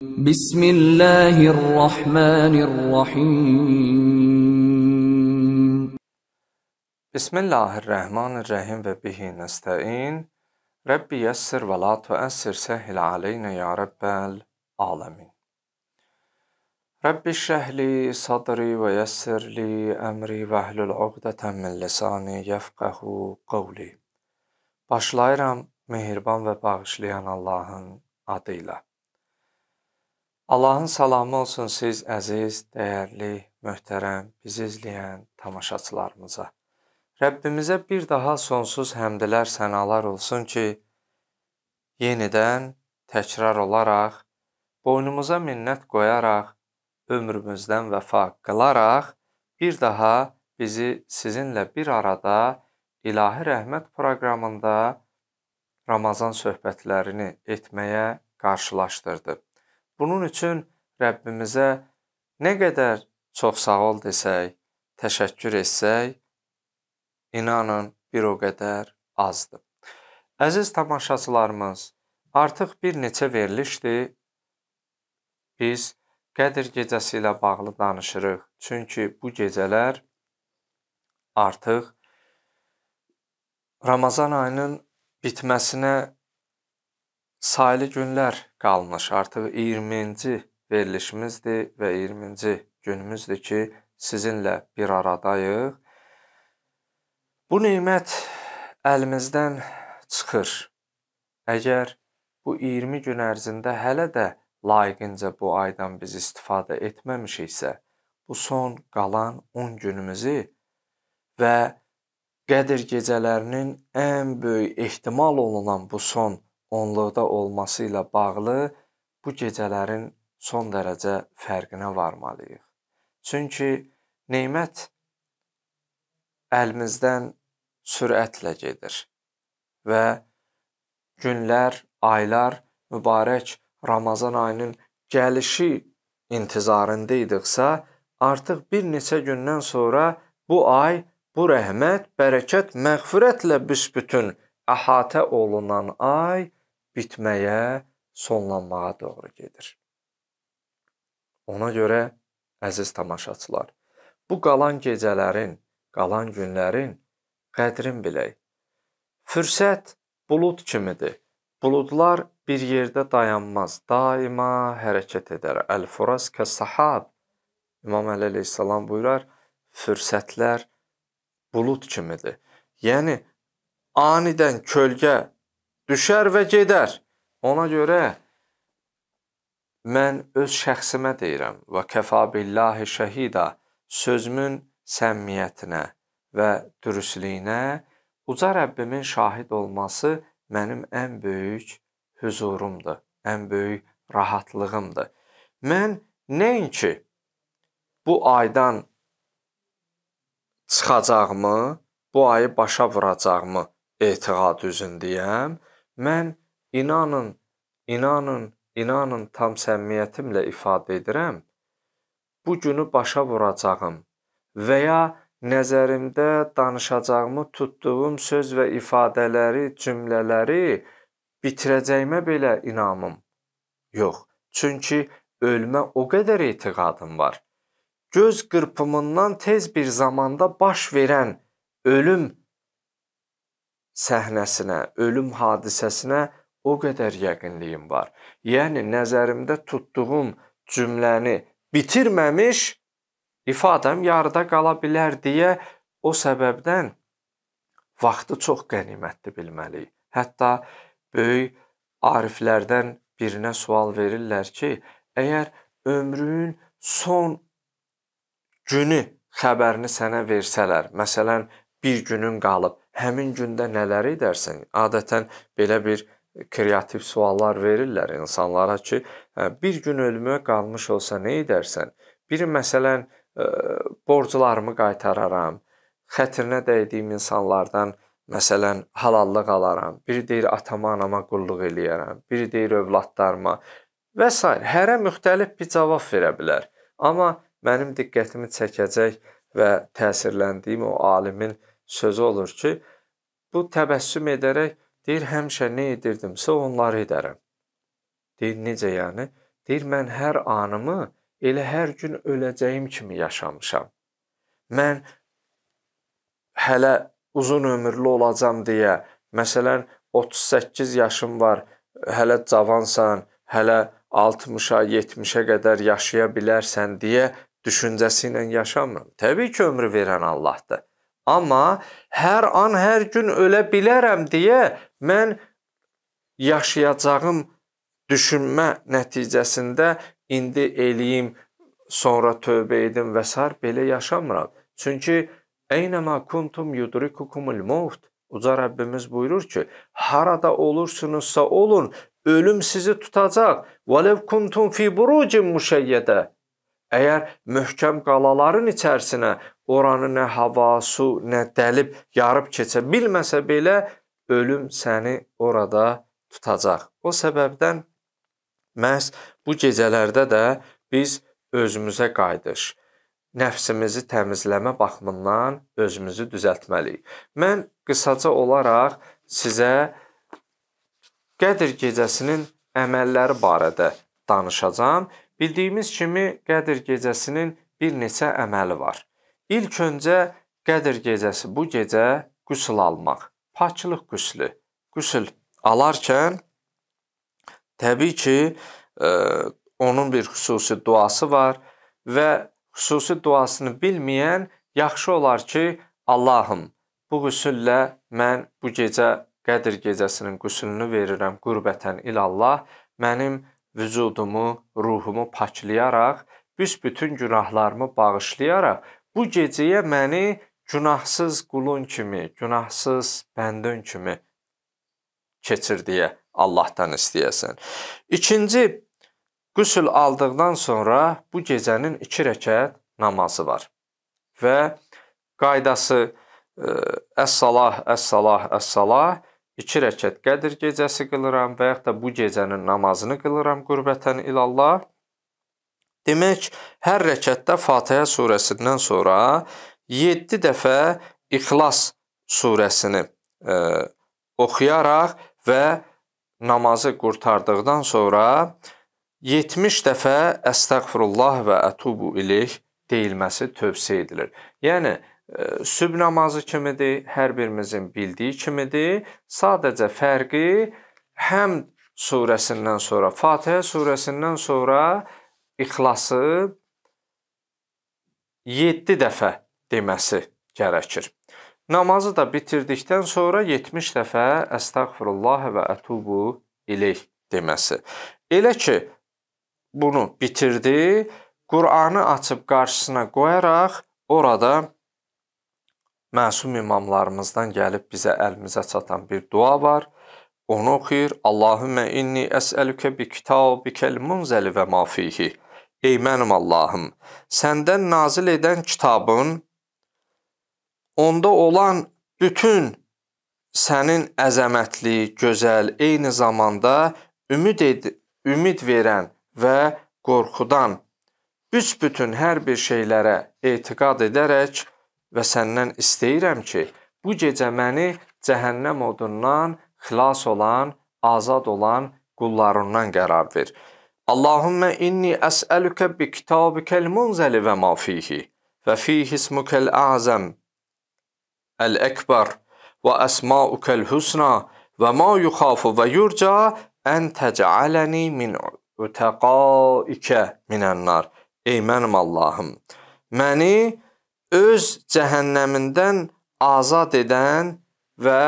بسم الله الرحمن الرحيم بسم الله الرحمن الرحيم وبه نستعين رب يسر ولا تؤسر سهل علينا يا رب العالمين رب اشرح لي صدري ويسر لي أمري واحلل عقدة من لساني يفقه قولي Başlayıram mehriban ve bağışlayan Allah'ın adıyla. Allahın salamı olsun siz əziz, dəyərli, möhtərəm, bizi izləyən tamaşaçılarımıza. Rəbbimizə bir daha sonsuz həmdlər, sənalar olsun ki, yenidən təkrar olaraq, boynumuza minnət qoyaraq, ömrümüzdən vəfa qılaraq, bir daha bizi sizinlə bir arada İlahi Rəhmət proqramında Ramazan söhbətlərini etməyə qarşılaşdırdı. Bunun üçün Rəbbimizə nə qədər çox sağ ol desək, təşəkkür etsək, inanın bir o qədər azdır. Əziz tamaşaçılarımız, artıq bir neçə verilişdir biz Qədir gecəsi ilə bağlı danışırıq. Çünki bu gecələr artıq Ramazan ayının bitməsinə saylı günlər qalmış. Artıq 20-ci verilişimizdir və 20-ci günümüzdür ki, sizinlə bir aradayıq. Bu nemət əlimizdən çıxır. Əgər bu 20 gün ərzində hələ də layiqincə bu aydan biz istifadə etməmişiksə, bu son qalan 10 günümüzü və Qədir gecələrinin ən böyük ehtimal olunan bu son onluqda olması ilə bağlı bu gecələrin son dərəcə fərqinə varmalıyıq. Çünki nemət əlimizdən sürətlə gedir və günlər, aylar mübarək Ramazan ayının gəlişi intizarında idiqsə, artıq bir neçə gündən sonra bu ay bu rəhmət, bərəkət, məğfirətlə büsbütün əhatə olunan ay bitməyə, sonlanmağa doğru gedir. Ona görə əziz tamaşaçılar, bu qalan gecələrin, qalan günlərin qədrin bilək. Fürsət bulud kimidir. Buludlar bir yerdə dayanmaz, daima hərəkət edər. Əl-Furas kəs-sahab. İmam Əli əleyhissalam buyurar, fürsətlər bulud kimidir. Yəni anidən kölgə düşər və gedər. Ona görə mən öz şəxsimə deyirəm və kəfa billahi şəhida sözümün səmmiyyətinə və dürüstlüyünə uca Rəbbimin şahid olması mənim ən böyük huzurumdur, ən böyük rahatlığımdır. Mən nəinki bu aydan çıxacağımı, bu ayı başa vuracağımı etiqad üzündəyəm, Mən inanın, inanın, inanın tam səmimiyyətimlə ifadə edirəm, bu günü başa vuracağım və ya nəzərimdə danışacağımı tutduğum söz və ifadələri, cümlələri bitirəcəyimə belə inamım yox. Çünki ölümə o qədər etiqadım var. Göz qırpımından tez bir zamanda baş verən ölüm səhnəsinə, ölüm hadisəsinə o qədər yəqinliyim var. Yəni nəzərimdə tutduğum cümləni bitirməmiş ifadəm yarıda qala bilər deyə o səbəbdən vaxtı çox qənimətli bilməliyik. Hətta böyük ariflərdən birinə sual verirlər ki, əgər ömrünün son günü xəbərini sənə versələr, məsələn, bir günün qalıb həmin gündə nələr edərsən? Adətən belə bir e, kreativ suallar verirlər insanlara ki, hə, bir gün ölümə qalmış olsa nə edərsən? Biri məsələn e, borclarımı qaytararam, xətrinə dəydiyim insanlardan məsələn halallıq alaram. Biri deyir atama, anama qulluq eləyərəm, biri deyir övladlarıma və s. hərə müxtəlif bir cavab verə bilər. Amma mənim diqqətimi çəkəcək və təsirləndiyim o alimin sözü olur ki, bu təbəssüm edərək deyir, həmişə nə edirdimsə onları edərəm. Deyir, necə yəni? Deyir, mən hər anımı elə hər gün öləcəyim kimi yaşamışam. Mən hələ uzun ömürlü olacam deyə, məsələn, 38 yaşım var, hələ cavansan, hələ 60-a, 70-ə qədər yaşaya bilərsən deyə düşüncəsi ilə yaşamıram. Təbii ki, ömrü verən Allahdır. Amma hər an, hər gün ölə bilərəm deyə mən yaşayacağım düşünmə nəticəsində indi eləyim, sonra tövbə edim və s. belə yaşamıram. Çünki Eynəmə kuntum yudrikukumul mevt. Uca Rəbbimiz buyurur ki, harada olursunuzsa olun, ölüm sizi tutacaq. Valev kuntum fi burucin müşəyyədə. Əgər möhkəm qalaların içərisinə oranı nə hava, su, nə dəlib yarıb keçə bilməsə belə ölüm səni orada tutacaq. O səbəbdən məhz bu gecələrdə də biz özümüzə qayıdış, nəfsimizi təmizləmə baxımından özümüzü düzəltməliyik. Mən qısaca olaraq sizə Qədr gecəsinin əməlləri barədə danışacağam. Bildiyimiz kimi Qədr gecəsinin bir neçə əməli var. İlk öncə Qədr gecəsi bu gecə qüsl almaq, paçlıq qüslü. Qüsl alarkən təbii ki, ə, e, onun bir xüsusi duası var və xüsusi duasını bilməyən yaxşı olar ki, Allahım, bu qüsüllə mən bu gecə Qədr gecəsinin qüsülünü verirəm qurbətən ilallah, mənim vücudumu, ruhumu paklayaraq, büsbütün günahlarımı bağışlayaraq, bu gecəyə məni günahsız qulun kimi, günahsız bəndin kimi keçir deyə Allahdan istəyəsən. İkinci, qüsül aldıqdan sonra bu gecənin 2 rəkat namazı var. Və qaydası əs-salah, əs-salah, əs-salah 2 rəkət qədir gecəsi qılıram və yaxud da bu gecənin namazını qılıram qürbətən ilallah. Demək, hər rəkətdə Fatihə surəsindən sonra 7 dəfə İxlas surəsini e, oxuyaraq və namazı qurtardıqdan sonra 70 dəfə Əstəğfirullah və Ətubu ileyh deyilməsi tövsiyə edilir. Yəni, süb namazı kimidir, hər birimizin bildiyi kimidir. Sadəcə fərqi həm surəsindən sonra, Fatihə surəsindən sonra İxlası 7 dəfə deməsi gərəkir. Namazı da bitirdikdən sonra 70 dəfə əstəğfirullah və ətubu ileyh deməsi. Elə ki bunu bitirdi, Qur'anı açıb qarşısına qoyaraq orada məsum imamlarımızdan gəlib bizə əlimizə çatan bir dua var. Onu oxuyur. Allahümmə inni əsəlükə bi kitabikəl munzəli və mafihi. Ey mənim Allahım, səndən nazil edən kitabın onda olan bütün sənin əzəmətli, gözəl, eyni zamanda ümid ed ümid verən və qorxudan büsbütün hər bir şeylərə etiqad edərək və səndən istəyirəm ki, bu gecə məni cəhənnəm odundan xilas olan, azad olan qullarından qərar ver. Allahummə inni əsəlükə bi kitabikəl munzəli və ma fihi və fihi ismukəl əzəm əl-əkbər və əsmaukəl husna və ma yuxafu və yurca ən təcəaləni min utəqaikə minənnar. Ey mənim Allahım, məni öz cəhənnəmindən azad edən və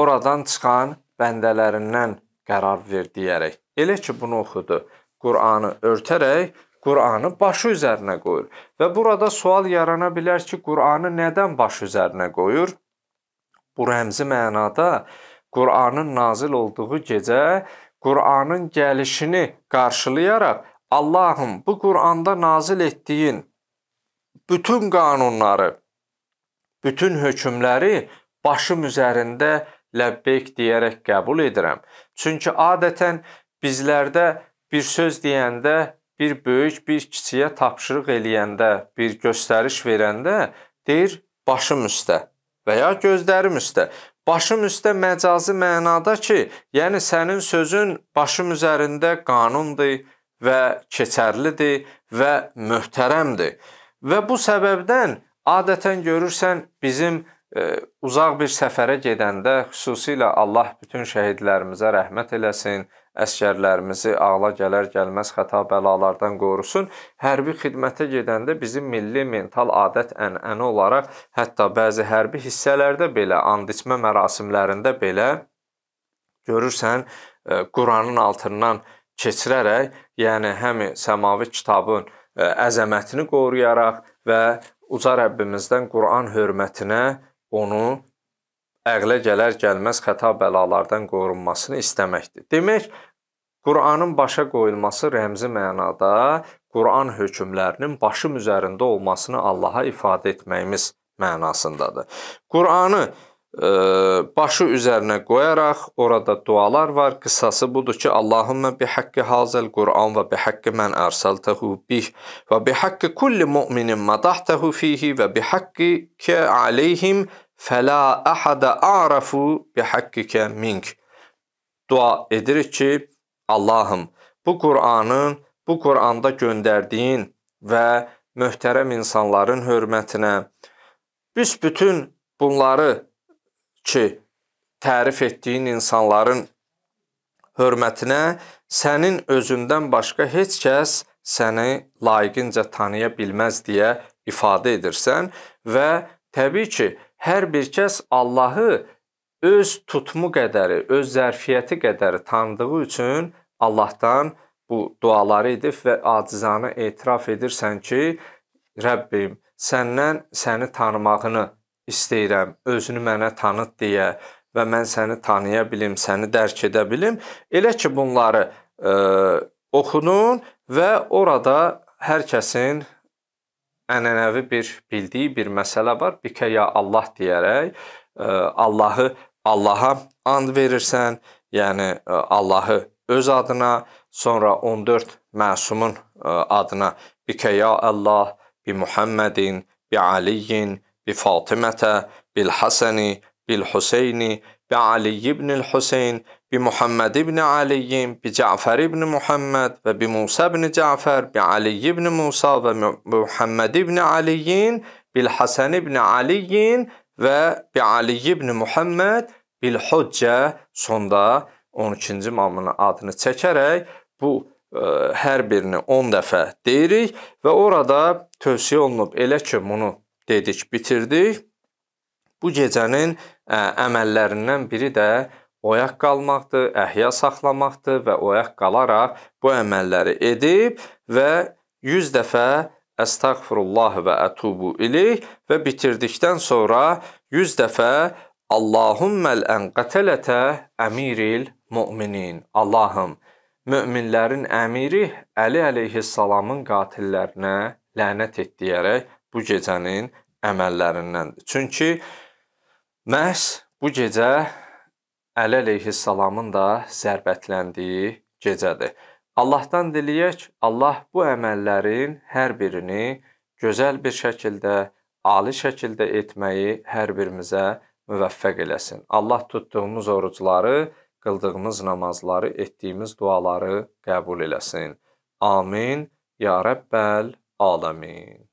oradan çıxan bəndələrindən qərar ver deyərək. Elə ki bunu oxudu. Qur'anı örtərək Qur'anı başı üzərinə qoyur. Və burada sual yarana bilər ki, Qur'anı nədən baş üzərinə qoyur? Bu rəmzi mənada Qur'anın nazil olduğu gecə Qur'anın gəlişini qarşılayaraq Allahım, bu Qur'anda nazil etdiyin bütün qanunları, bütün hökmləri başım üzərində ləbbeyk deyərək qəbul edirəm. Çünki adətən bizlərdə bir söz deyəndə, bir böyük, bir kiçiyə tapşırıq eləyəndə, bir göstəriş verəndə deyir başım üstə və ya gözlərim üstə. Başım üstə məcazi mənada ki, yəni sənin sözün başım üzərində qanundur və keçərlidir və möhtərəmdir. Və bu səbəbdən adətən görürsən bizim ə, e, uzaq bir səfərə gedəndə xüsusilə Allah bütün şəhidlərimizə rəhmət eləsin, əskərlərimizi ağla gələr gəlməz xəta bəlalardan qorusun. Hərbi xidmətə gedəndə bizim milli mental adət ənənə olaraq hətta bəzi hərbi hissələrdə belə and içmə mərasimlərində belə görürsən e, Quranın altından keçirərək, yəni həm səmavi kitabın E, əzəmətini qoruyaraq və uca Rəbbimizdən Quran hörmətinə onu əqlə gələr gəlməz xəta bəlalardan qorunmasını istəməkdir. Demək, Quranın başa qoyulması rəmzi mənada Quran hökmlərinin başım üzərində olmasını Allaha ifadə etməyimiz mənasındadır. Quranı başı üzərinə qoyaraq orada dualar var. Qısası budur ki, Allahumma bi haqqi hazal Qur'an və bi haqqi mən arsaltahu bih və bi haqqi kulli mu'minin madahtahu fihi və bi haqqi ki alayhim fəla ahada a'rafu bi haqqikə mink. Dua edirik ki, Allahım, bu Qur'anın, bu Qur'anda göndərdiyin və möhtərəm insanların hörmətinə büsbütün bunları ki, tərif etdiyin insanların hörmətinə sənin özündən başqa heç kəs səni layiqincə tanıya bilməz deyə ifadə edirsən və təbii ki, hər bir kəs Allahı öz tutmu qədəri, öz zərfiyyəti qədəri tanıdığı üçün Allahdan bu duaları edib və acizanə etiraf edirsən ki, Rəbbim, səndən səni tanımağını istəyirəm, özünü mənə tanıt deyə və mən səni tanıya bilim, səni dərk edə bilim. Elə ki bunları ə, e, oxunun və orada hər kəsin ənənəvi bir bildiyi bir məsələ var. Bikə ya Allah deyərək ə, e, Allahı Allaha and verirsən, yəni ə, e, Allahı öz adına, sonra 14 məsumun ə, adına bikə ya Allah, bi Muhammedin, bi Aliyin, بفاطمة بالحسن بالحسين بعلي بن الحسين بمحمد بن علي بجعفر بن محمد وبموسى بن جعفر بعلي بن موسى ومحمد بن علي بالحسن بن علي وبعلي بن محمد bilhoccə sonda 12-ci imamın adını çəkərək bu ə, hər birini 10 dəfə deyirik və orada tövsiyə olunub elə ki bunu dedik, bitirdik. Bu gecənin əməllərindən biri də oyaq qalmaqdır, əhya saxlamaqdır və oyaq qalaraq bu əməlləri edib və 100 dəfə əstəğfirullah və ətubu ilik və bitirdikdən sonra 100 dəfə Allahumməl ənqətələtə əmiril müminin. Allahım, möminlərin əmiri Əli əleyhissalamın qatillərinə lənət et deyərək bu gecənin əməllərindəndir. Çünki məhz bu gecə Əli əleyhissalamın da zərbətləndiyi gecədir. Allahdan diləyək, Allah bu əməllərin hər birini gözəl bir şəkildə, ali şəkildə etməyi hər birimizə müvəffəq eləsin. Allah tutduğumuz orucları, qıldığımız namazları, etdiyimiz duaları qəbul eləsin. Amin. Ya Rəbbəl Aləmin.